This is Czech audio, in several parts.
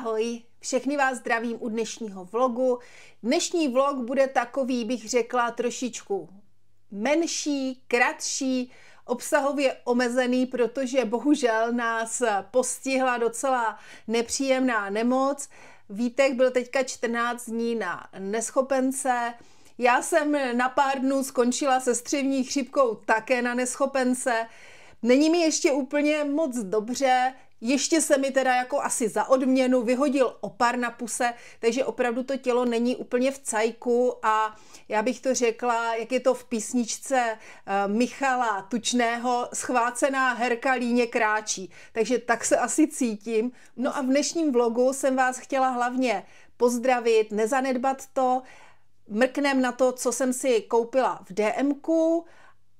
Ahoj, všechny vás zdravím u dnešního vlogu. Dnešní vlog bude takový, bych řekla, trošičku menší, kratší, obsahově omezený, protože bohužel nás postihla docela nepříjemná nemoc. Vítek byl teďka 14 dní na neschopence, já jsem na pár dnů skončila se střevní chřipkou také na neschopence. Není mi ještě úplně moc dobře, ještě se mi teda jako asi za odměnu vyhodil opar na puse, takže opravdu to tělo není úplně v cajku a já bych to řekla, jak je to v písničce eh, Michala Tučného, schvácená herka líně kráčí. Takže tak se asi cítím. No a v dnešním vlogu jsem vás chtěla hlavně pozdravit, nezanedbat to, mrknem na to, co jsem si koupila v DMku,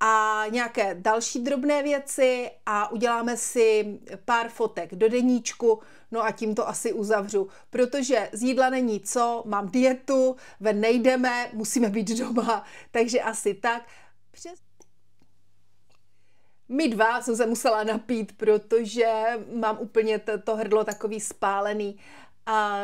a nějaké další drobné věci a uděláme si pár fotek do deníčku, no a tím to asi uzavřu, protože z jídla není co, mám dietu, ven nejdeme, musíme být doma, takže asi tak. Přes... My dva jsem se musela napít, protože mám úplně to, to hrdlo takový spálený. A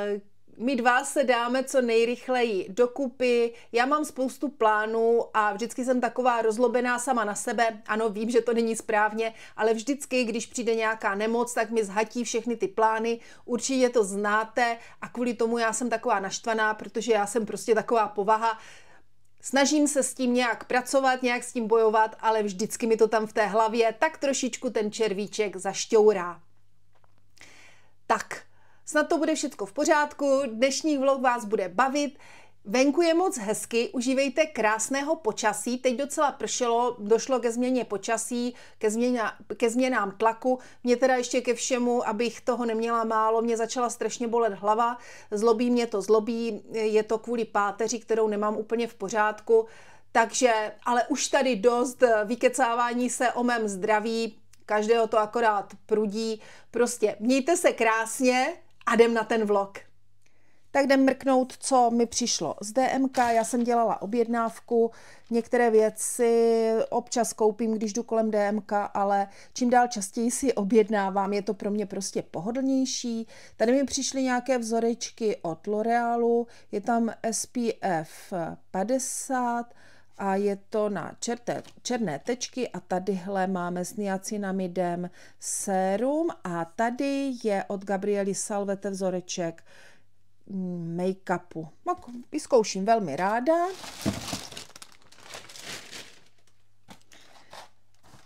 my dva se dáme co nejrychleji dokupy, já mám spoustu plánů a vždycky jsem taková rozlobená sama na sebe. Ano, vím, že to není správně, ale vždycky, když přijde nějaká nemoc, tak mi zhatí všechny ty plány. Určitě to znáte a kvůli tomu já jsem taková naštvaná, protože já jsem prostě taková povaha. Snažím se s tím nějak pracovat, nějak s tím bojovat, ale vždycky mi to tam v té hlavě tak trošičku ten červíček zašťourá. Tak, Snad to bude všechno v pořádku, dnešní vlog vás bude bavit. Venku je moc hezky, užívejte krásného počasí. Teď docela pršelo, došlo ke změně počasí, ke, změna, ke změnám tlaku. Mě teda ještě ke všemu, abych toho neměla málo, mě začala strašně bolet hlava. Zlobí mě to, zlobí, je to kvůli páteři, kterou nemám úplně v pořádku. Takže, ale už tady dost vykecávání se o mém zdraví, každého to akorát prudí. Prostě mějte se krásně, a jdem na ten vlog. Tak jdem mrknout, co mi přišlo z DMK. Já jsem dělala objednávku, některé věci občas koupím, když jdu kolem DMK, ale čím dál častěji si objednávám, je to pro mě prostě pohodlnější. Tady mi přišly nějaké vzorečky od L'Orealu, je tam SPF 50, a je to na čerté, černé tečky a tadyhle máme s niacinamidem sérum a tady je od Gabriely Salvete vzoreček mm, make-upu. Vyzkouším velmi ráda.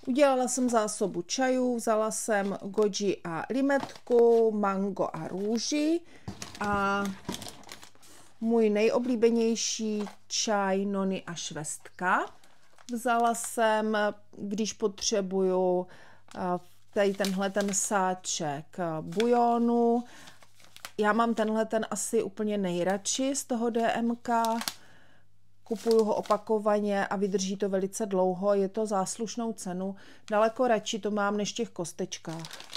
Udělala jsem zásobu čajů, vzala jsem goji a limetku, mango a růži a můj nejoblíbenější čaj Nony a švestka. Vzala jsem, když potřebuju eh, tady tenhle ten sáček eh, bujonu. Já mám tenhle ten asi úplně nejradši z toho DMK. Kupuju ho opakovaně a vydrží to velice dlouho. Je to záslušnou cenu. Daleko radši to mám než těch kostečkách.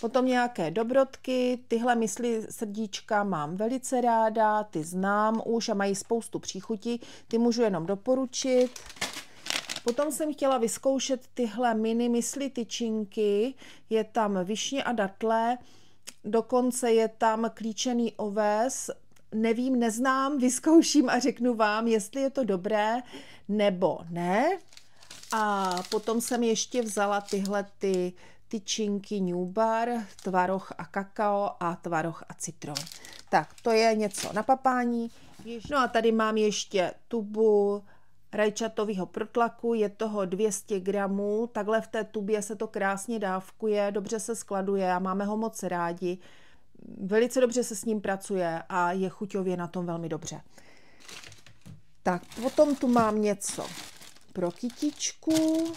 Potom nějaké dobrodky, tyhle mysli srdíčka mám velice ráda, ty znám už a mají spoustu příchutí, ty můžu jenom doporučit. Potom jsem chtěla vyzkoušet tyhle mini mysli tyčinky, je tam višně a datle, dokonce je tam klíčený oves, nevím, neznám, vyzkouším a řeknu vám, jestli je to dobré nebo ne. A potom jsem ještě vzala tyhle ty tyčinky New Bar, tvaroh a kakao a tvaroh a citron. Tak, to je něco na papání. No a tady mám ještě tubu rajčatového protlaku, je toho 200 gramů, takhle v té tubě se to krásně dávkuje, dobře se skladuje a máme ho moc rádi. Velice dobře se s ním pracuje a je chuťově na tom velmi dobře. Tak, potom tu mám něco pro kytičku,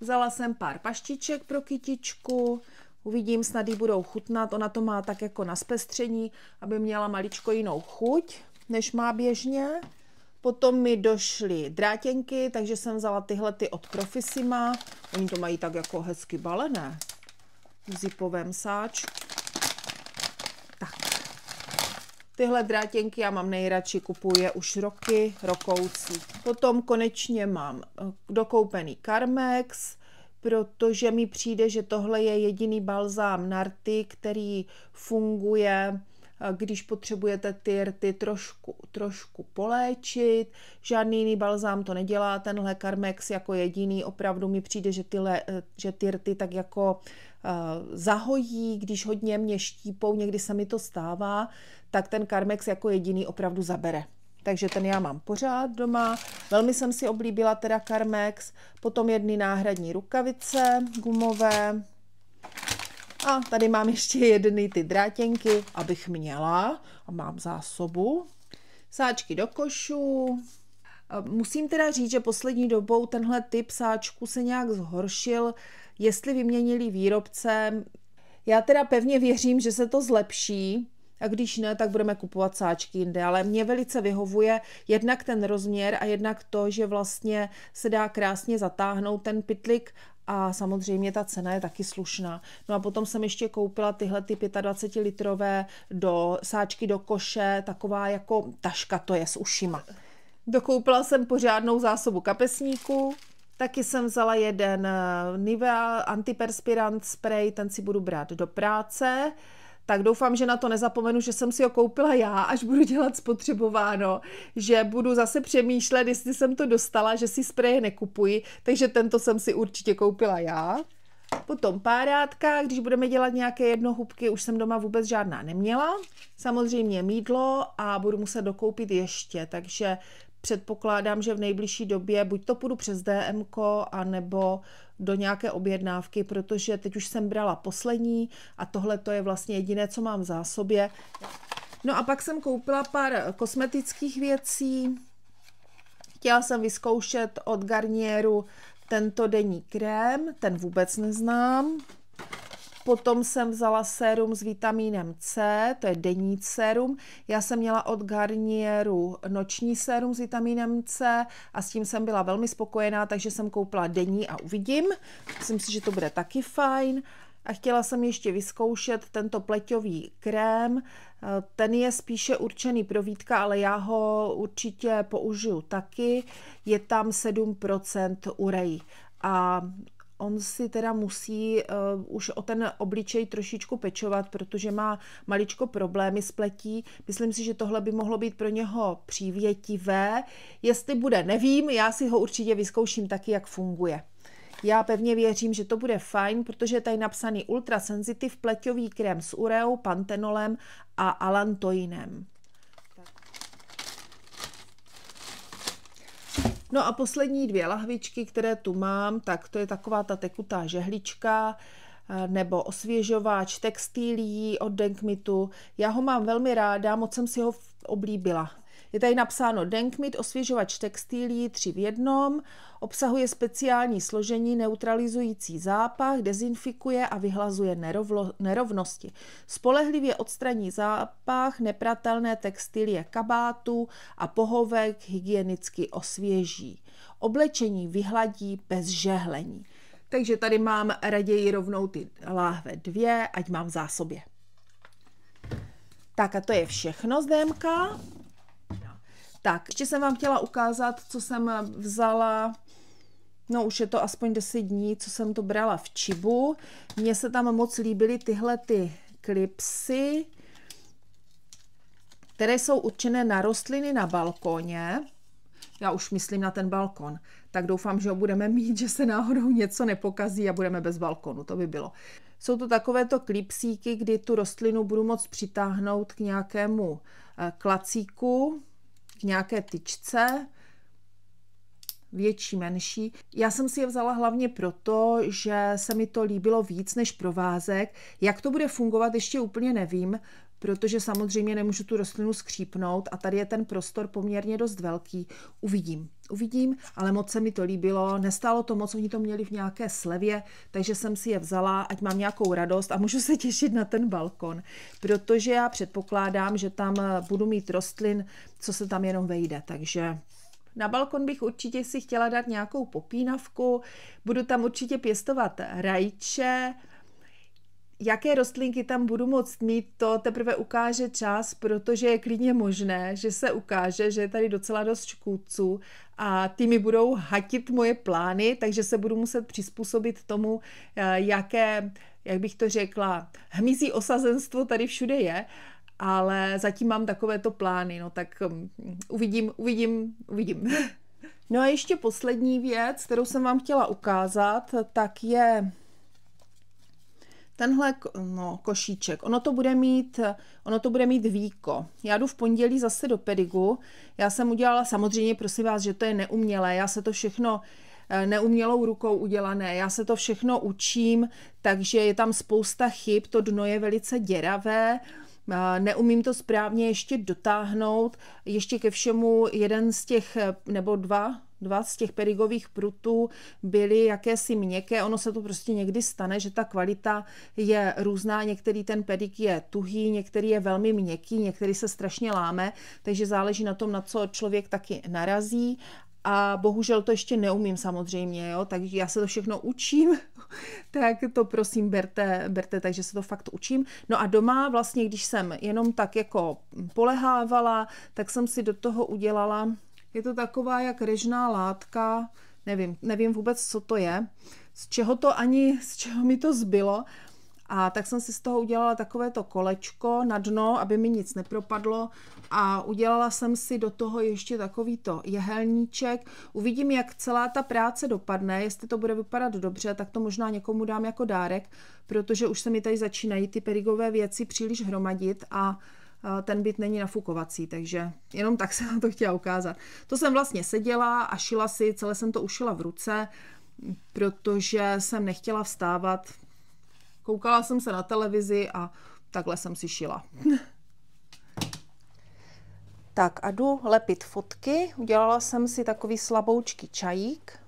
Vzala jsem pár paštiček pro kytičku, uvidím, snad jí budou chutnat. Ona to má tak jako na zpestření, aby měla maličko jinou chuť, než má běžně. Potom mi došly drátěnky, takže jsem vzala tyhle ty od Profisima. Oni to mají tak jako hezky balené v zipovém sáčku. Tyhle drátěnky já mám nejradši, kupuji je už roky, rokoucí. Potom konečně mám eh, dokoupený Carmex, protože mi přijde, že tohle je jediný balzám Narty, který funguje když potřebujete ty rty trošku, trošku poléčit. Žádný jiný balzám to nedělá, tenhle Carmex jako jediný, opravdu mi přijde, že ty, le, eh, že ty rty tak jako eh, zahojí, když hodně mě štípou, někdy se mi to stává, tak ten Carmex jako jediný opravdu zabere takže ten já mám pořád doma. Velmi jsem si oblíbila teda Carmex, potom jedny náhradní rukavice gumové, a tady mám ještě jedny ty drátěnky, abych měla. A mám zásobu. Sáčky do košů. Musím teda říct, že poslední dobou tenhle typ sáčku se nějak zhoršil, jestli vyměnili výrobce. Já teda pevně věřím, že se to zlepší, a když ne, tak budeme kupovat sáčky jinde. Ale mě velice vyhovuje jednak ten rozměr a jednak to, že vlastně se dá krásně zatáhnout ten pytlik a samozřejmě ta cena je taky slušná. No a potom jsem ještě koupila tyhle ty 25 litrové do sáčky do koše, taková jako taška to je s ušima. Dokoupila jsem pořádnou zásobu kapesníků, taky jsem vzala jeden eh, Nivea antiperspirant spray, ten si budu brát do práce tak doufám, že na to nezapomenu, že jsem si ho koupila já, až budu dělat spotřebováno, že budu zase přemýšlet, jestli jsem to dostala, že si spreje nekupuji, takže tento jsem si určitě koupila já. Potom párátka, když budeme dělat nějaké jednohubky, už jsem doma vůbec žádná neměla. Samozřejmě mídlo a budu muset dokoupit ještě, takže předpokládám, že v nejbližší době buď to půjdu přes DMK, anebo do nějaké objednávky, protože teď už jsem brala poslední a tohle to je vlastně jediné, co mám v zásobě. No a pak jsem koupila pár kosmetických věcí. Chtěla jsem vyzkoušet od Garnieru tento denní krém, ten vůbec neznám. Potom jsem vzala sérum s vitamínem C, to je denní sérum. Já jsem měla od Garnieru noční sérum s vitamínem C a s tím jsem byla velmi spokojená, takže jsem koupila denní a uvidím. Myslím si, že to bude taky fajn. A chtěla jsem ještě vyzkoušet tento pleťový krém. Ten je spíše určený pro Vítka, ale já ho určitě použiju taky. Je tam 7% urej. A On si teda musí uh, už o ten obličej trošičku pečovat, protože má maličko problémy s pletí. Myslím si, že tohle by mohlo být pro něho přívětivé. Jestli bude, nevím, já si ho určitě vyzkouším taky, jak funguje. Já pevně věřím, že to bude fajn, protože je tady napsaný ultrasensitiv pleťový krém s ureou, pantenolem a alantoinem. No a poslední dvě lahvičky, které tu mám, tak to je taková ta tekutá žehlička eh, nebo osvěžováč textilí od Denkmitu. Já ho mám velmi ráda, moc jsem si ho oblíbila. Je tady napsáno Denkmit, osvěžovač textilí 3 v jednom, obsahuje speciální složení neutralizující zápach, dezinfikuje a vyhlazuje nerovlo, nerovnosti. Spolehlivě odstraní zápach nepratelné textilie kabátu a pohovek hygienicky osvěží. Oblečení vyhladí bez žehlení. Takže tady mám raději rovnou ty láhve dvě, ať mám v zásobě. Tak a to je všechno z DMK. Tak, ještě jsem vám chtěla ukázat, co jsem vzala No už je to aspoň 10 dní, co jsem to brala v Čibu. Mně se tam moc líbily tyhle ty klipsy, které jsou určené na rostliny na balkoně. Já už myslím na ten balkon. Tak doufám, že ho budeme mít, že se náhodou něco nepokazí a budeme bez balkonu. To by bylo. Jsou to takovéto klipsíky, kdy tu rostlinu budu moc přitáhnout k nějakému eh, klacíku, v nějaké tyčce větší, menší. Já jsem si je vzala hlavně proto, že se mi to líbilo víc než provázek. Jak to bude fungovat, ještě úplně nevím, protože samozřejmě nemůžu tu rostlinu skřípnout a tady je ten prostor poměrně dost velký. Uvidím, uvidím, ale moc se mi to líbilo, nestálo to moc, oni to měli v nějaké slevě, takže jsem si je vzala, ať mám nějakou radost a můžu se těšit na ten balkon, protože já předpokládám, že tam budu mít rostlin, co se tam jenom vejde, takže na balkon bych určitě si chtěla dát nějakou popínavku, budu tam určitě pěstovat rajče, Jaké rostlinky tam budu moct mít, to teprve ukáže čas, protože je klidně možné, že se ukáže, že je tady docela dost škůdců a ty mi budou hatit moje plány, takže se budu muset přizpůsobit tomu, eh, jaké, jak bych to řekla, hmyzí osazenstvo tady všude je ale zatím mám takovéto plány, no tak mm, uvidím, uvidím, uvidím. No a ještě poslední věc, kterou jsem vám chtěla ukázat, tak je tenhle no, košíček. Ono to, bude mít, ono to bude mít víko. Já jdu v pondělí zase do pedigu. Já jsem udělala, samozřejmě prosím vás, že to je neumělé, já se to všechno eh, neumělou rukou udělané. Já se to všechno učím, takže je tam spousta chyb, to dno je velice děravé neumím to správně ještě dotáhnout. Ještě ke všemu jeden z těch, nebo dva, dva z těch perigových prutů byly jakési měkké. Ono se to prostě někdy stane, že ta kvalita je různá. Některý ten pedik je tuhý, některý je velmi měkký, některý se strašně láme, takže záleží na tom, na co člověk taky narazí a bohužel to ještě neumím samozřejmě, jo, takže já se to všechno učím, tak to prosím berte, berte, takže se to fakt učím. No a doma vlastně, když jsem jenom tak jako polehávala, tak jsem si do toho udělala, je to taková jak režná látka, nevím, nevím vůbec, co to je, z čeho to ani, z čeho mi to zbylo, a tak jsem si z toho udělala takové to kolečko na dno, aby mi nic nepropadlo a udělala jsem si do toho ještě takový to jehelníček. Uvidím, jak celá ta práce dopadne, jestli to bude vypadat dobře, tak to možná někomu dám jako dárek, protože už se mi tady začínají ty perigové věci příliš hromadit a ten byt není nafukovací, takže jenom tak jsem na to chtěla ukázat. To jsem vlastně seděla a šila si, celé jsem to ušila v ruce, protože jsem nechtěla vstávat, Koukala jsem se na televizi a takhle jsem si šila. Tak a jdu lepit fotky. Udělala jsem si takový slaboučký čajík.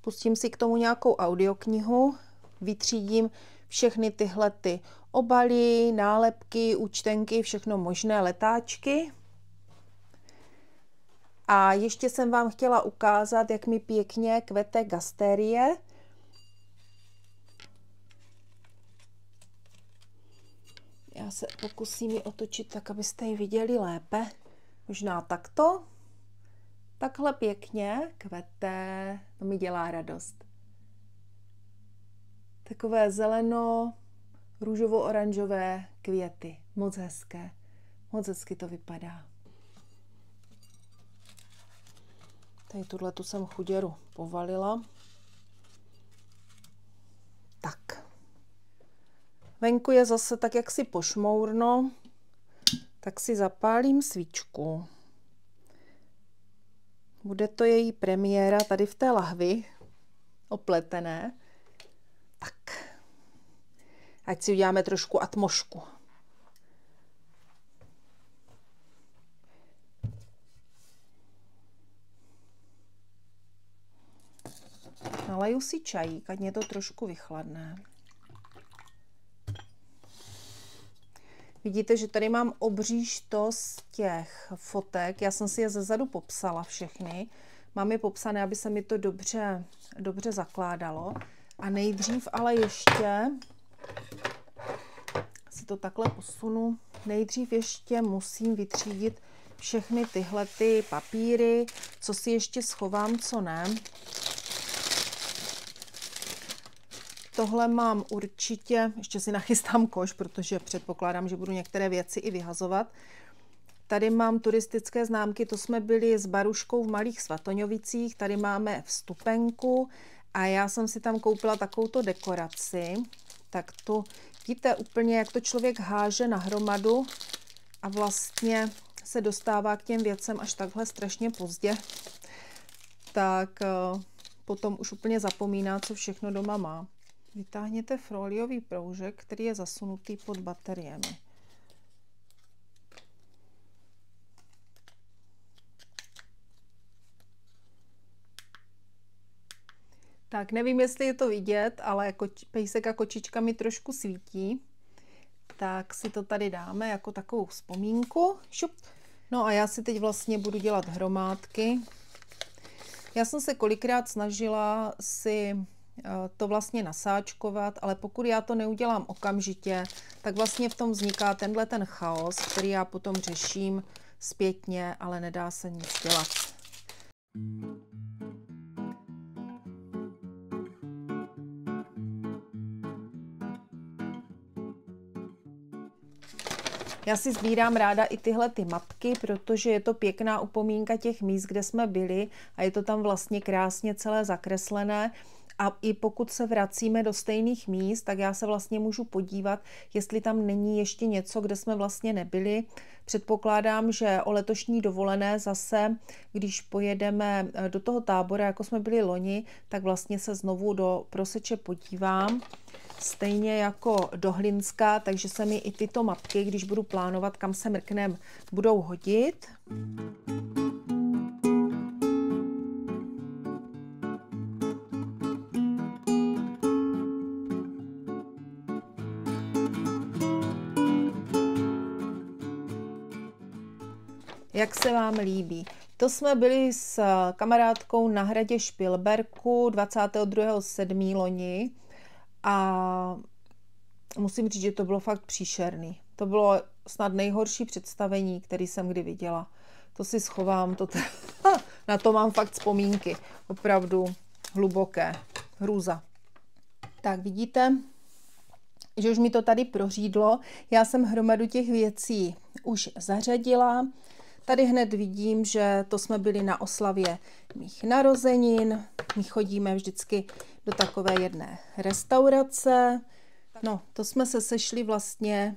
Pustím si k tomu nějakou audioknihu, vytřídím všechny tyhle ty obaly, nálepky, účtenky, všechno možné letáčky. A ještě jsem vám chtěla ukázat, jak mi pěkně kvete gasterie. Já se pokusím ji otočit tak, abyste ji viděli lépe. Možná takto. Takhle pěkně kvete. To mi dělá radost. Takové zeleno, růžovo-oranžové květy. Moc hezké. Moc hezky to vypadá. Tady tuhle tu jsem chuděru povalila. Tak. Venku je zase tak, jak si pošmourno, tak si zapálím svíčku. Bude to její premiéra tady v té lahvi, opletené. Tak, ať si uděláme trošku atmošku. naleju si čajík, ať mě to trošku vychladne. Vidíte, že tady mám obří z těch fotek. Já jsem si je zezadu popsala všechny. Mám je popsané, aby se mi to dobře, dobře zakládalo. A nejdřív ale ještě si to takhle posunu. Nejdřív ještě musím vytřídit všechny tyhle ty papíry, co si ještě schovám, co ne. Tohle mám určitě, ještě si nachystám koš, protože předpokládám, že budu některé věci i vyhazovat. Tady mám turistické známky, to jsme byli s Baruškou v Malých Svatoňovicích, tady máme vstupenku a já jsem si tam koupila takovouto dekoraci. Tak to vidíte úplně, jak to člověk háže na hromadu a vlastně se dostává k těm věcem až takhle strašně pozdě. Tak eh, potom už úplně zapomíná, co všechno doma má vytáhněte fróliový proužek, který je zasunutý pod bateriemi. Tak, nevím, jestli je to vidět, ale jako pejsek a kočička mi trošku svítí. Tak si to tady dáme jako takovou vzpomínku. Šup. No a já si teď vlastně budu dělat hromádky. Já jsem se kolikrát snažila si Eh, to vlastně nasáčkovat, ale pokud já to neudělám okamžitě, tak vlastně v tom vzniká tenhle ten chaos, který já potom řeším zpětně, ale nedá se nic dělat. Já si sbírám ráda i tyhle ty mapky, protože je to pěkná upomínka těch míst, kde jsme byli a je to tam vlastně krásně celé zakreslené. A i pokud se vracíme do stejných míst, tak já se vlastně můžu podívat, jestli tam není ještě něco, kde jsme vlastně nebyli. Předpokládám, že o letošní dovolené zase, když pojedeme eh, do toho tábora, jako jsme byli loni, tak vlastně se znovu do proseče podívám stejně jako do Hlinska, takže se mi i tyto mapky, když budu plánovat, kam se mrknem, budou hodit. Mm-hmm. jak se vám líbí. To jsme byli s eh, kamarádkou na hradě Špilberku 22.7. loni a musím říct, že to bylo fakt příšerný. To bylo snad nejhorší představení, který jsem kdy viděla. To si schovám, to na to mám fakt vzpomínky. Opravdu hluboké. Hrůza. Tak vidíte, že už mi to tady prořídlo. Já jsem hromadu těch věcí už zařadila. Tady hned vidím, že to jsme byli na oslavě mých narozenin. My chodíme vždycky do takové jedné restaurace. No, to jsme se sešli vlastně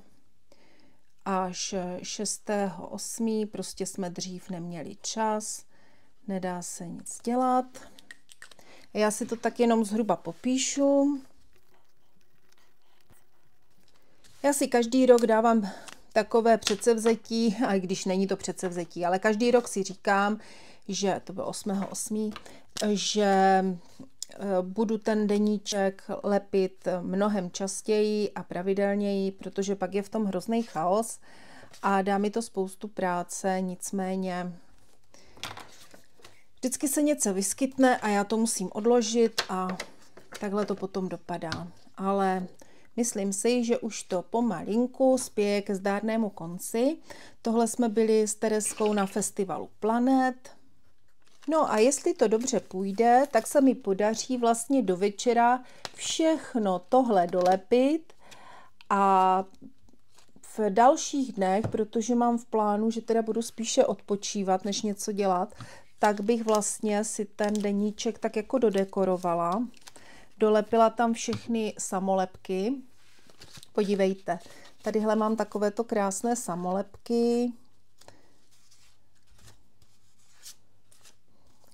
až 6.8. Prostě jsme dřív neměli čas. Nedá se nic dělat. Já si to tak jenom zhruba popíšu. Já si každý rok dávám takové předsevzetí, a když není to předsevzetí, ale každý rok si říkám, že to bylo 8.8., že eh, budu ten deníček lepit mnohem častěji a pravidelněji, protože pak je v tom hrozný chaos a dá mi to spoustu práce, nicméně vždycky se něco vyskytne a já to musím odložit a takhle to potom dopadá. Ale Myslím si, že už to pomalinku spěje k zdárnému konci. Tohle jsme byli s Tereskou na festivalu Planet. No a jestli to dobře půjde, tak se mi podaří vlastně do večera všechno tohle dolepit a v dalších dnech, protože mám v plánu, že teda budu spíše odpočívat, než něco dělat, tak bych vlastně si ten deníček tak jako dodekorovala. Dolepila tam všechny samolepky. Podívejte, tadyhle mám takovéto krásné samolepky,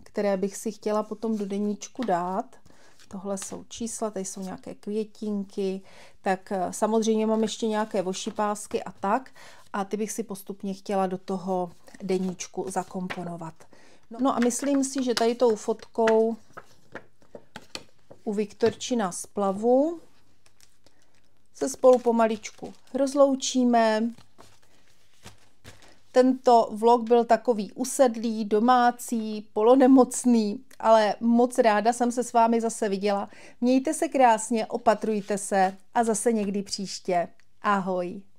které bych si chtěla potom do deníčku dát. Tohle jsou čísla, tady jsou nějaké květinky, tak eh, samozřejmě mám ještě nějaké vošipásky a tak. A ty bych si postupně chtěla do toho deníčku zakomponovat. No a myslím si, že tady tou fotkou u Viktorčina splavu se spolu pomaličku rozloučíme. Tento vlog byl takový usedlý, domácí, polonemocný, ale moc ráda jsem se s vámi zase viděla. Mějte se krásně, opatrujte se a zase někdy příště. Ahoj.